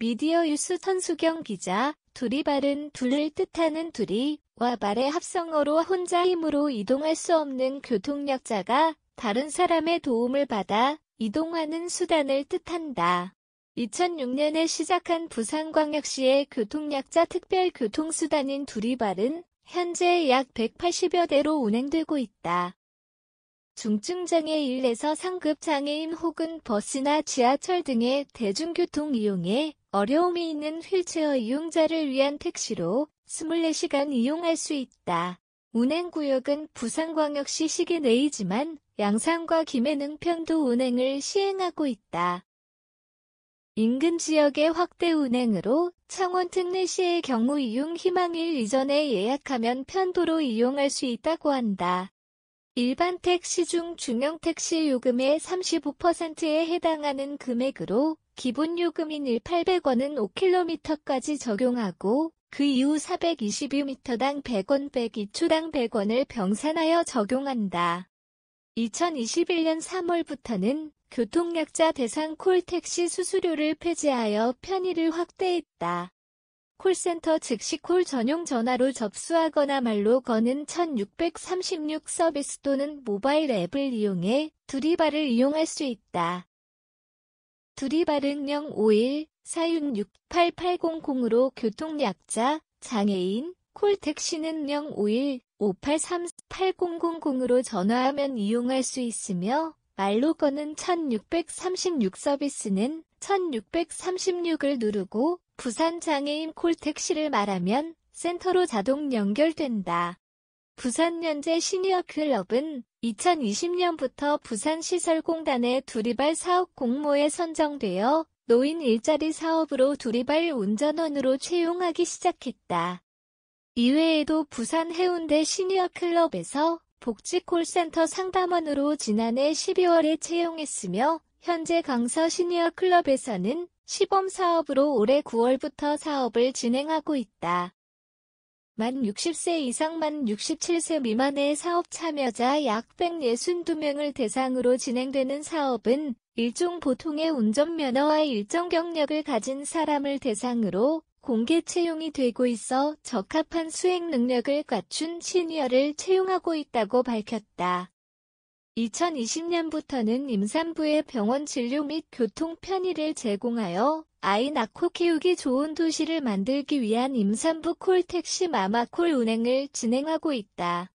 미디어 뉴스 선수경 기자, 둘이 발은 둘을 뜻하는 둘이, 와발의 합성어로 혼자 힘으로 이동할 수 없는 교통약자가 다른 사람의 도움을 받아 이동하는 수단을 뜻한다. 2006년에 시작한 부산광역시의 교통약자 특별교통수단인 두리발은 현재 약 180여 대로 운행되고 있다. 중증장애 1에서 상급장애인 혹은 버스나 지하철 등의 대중교통 이용에 어려움이 있는 휠체어 이용자를 위한 택시로 24시간 이용할 수 있다. 운행구역은 부산광역시 시계 내이지만 양산과 김해능편도 운행을 시행하고 있다. 인근 지역의 확대 운행으로 창원특례시의 경우 이용 희망일 이전에 예약하면 편도로 이용할 수 있다고 한다. 일반 택시 중 중형 택시 요금의 35%에 해당하는 금액으로 기본 요금인 1,800원은 5km까지 적용하고 그 이후 422m당 100원 102초당 100원을 병산하여 적용한다. 2021년 3월부터는 교통약자 대상 콜택시 수수료를 폐지하여 편의를 확대했다. 콜센터 즉시 콜 전용 전화로 접수하거나 말로 거는 1636 서비스 또는 모바일 앱을 이용해 두리바를 이용할 수 있다. 두리바른령 5 1 4 6 6 8 8 0 0으로 교통약자, 장애인, 콜택시는 051-583-8000으로 전화하면 이용할 수 있으며 말로 거는 1636 서비스는 1636을 누르고 부산 장애인 콜택시를 말하면 센터로 자동 연결된다. 부산면제 시니어클럽은 2020년부터 부산시설공단의 두리발 사업 공모에 선정되어 노인 일자리 사업으로 두리발 운전원으로 채용하기 시작했다. 이외에도 부산 해운대 시니어클럽에서 복지콜센터 상담원으로 지난해 12월에 채용했으며 현재 강서 시니어클럽에서는 시범사업으로 올해 9월부터 사업을 진행하고 있다. 만 60세 이상 만 67세 미만의 사업 참여자 약 162명을 대상으로 진행되는 사업은 일종 보통의 운전면허와 일정 경력을 가진 사람을 대상으로 공개 채용이 되고 있어 적합한 수행 능력을 갖춘 시니어를 채용하고 있다고 밝혔다. 2020년부터는 임산부의 병원 진료 및 교통 편의를 제공하여 아이 낳고 키우기 좋은 도시를 만들기 위한 임산부 콜택시 마마콜 운행을 진행하고 있다.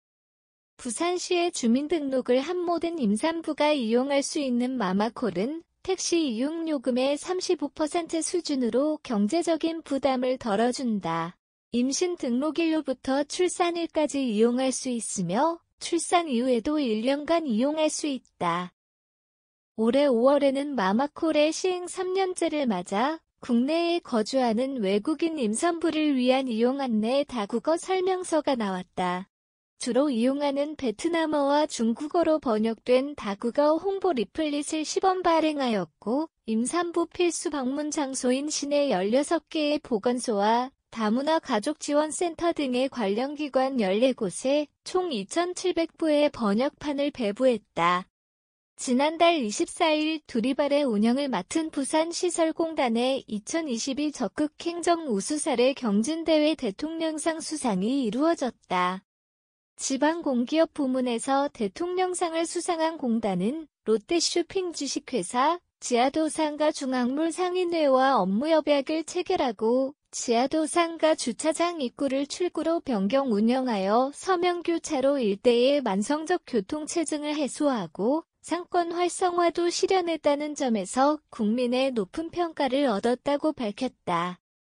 부산시의 주민등록을 한 모든 임산부가 이용할 수 있는 마마콜은 택시 이용요금의 35% 수준으로 경제적인 부담을 덜어준다. 임신 등록일로부터 출산일까지 이용할 수 있으며 출산 이후에도 1년간 이용할 수 있다. 올해 5월에는 마마콜의 시행 3년째를 맞아 국내에 거주하는 외국인 임산부를 위한 이용 안내 다국어 설명서가 나왔다. 주로 이용하는 베트남어와 중국어로 번역된 다국어 홍보 리플릿을 시범 발행하였고 임산부 필수 방문 장소인 시내 16개의 보건소와 다문화 가족지원센터 등의 관련 기관 14곳에 총 2,700부의 번역판을 배부했다. 지난달 24일 두리발의 운영을 맡은 부산시설공단의 2022 적극 행정 우수사례 경진대회 대통령상 수상이 이루어졌다. 지방공기업 부문에서 대통령상을 수상한 공단은 롯데쇼핑 주식회사, 지하도상가 중앙물 상인회와 업무협약을 체결하고 지하도상가 주차장 입구를 출구로 변경 운영하여 서명교차로 일대의 만성적 교통체증을 해소하고 상권 활성화도 실현했다는 점에서 국민의 높은 평가를 얻었다고 밝혔다.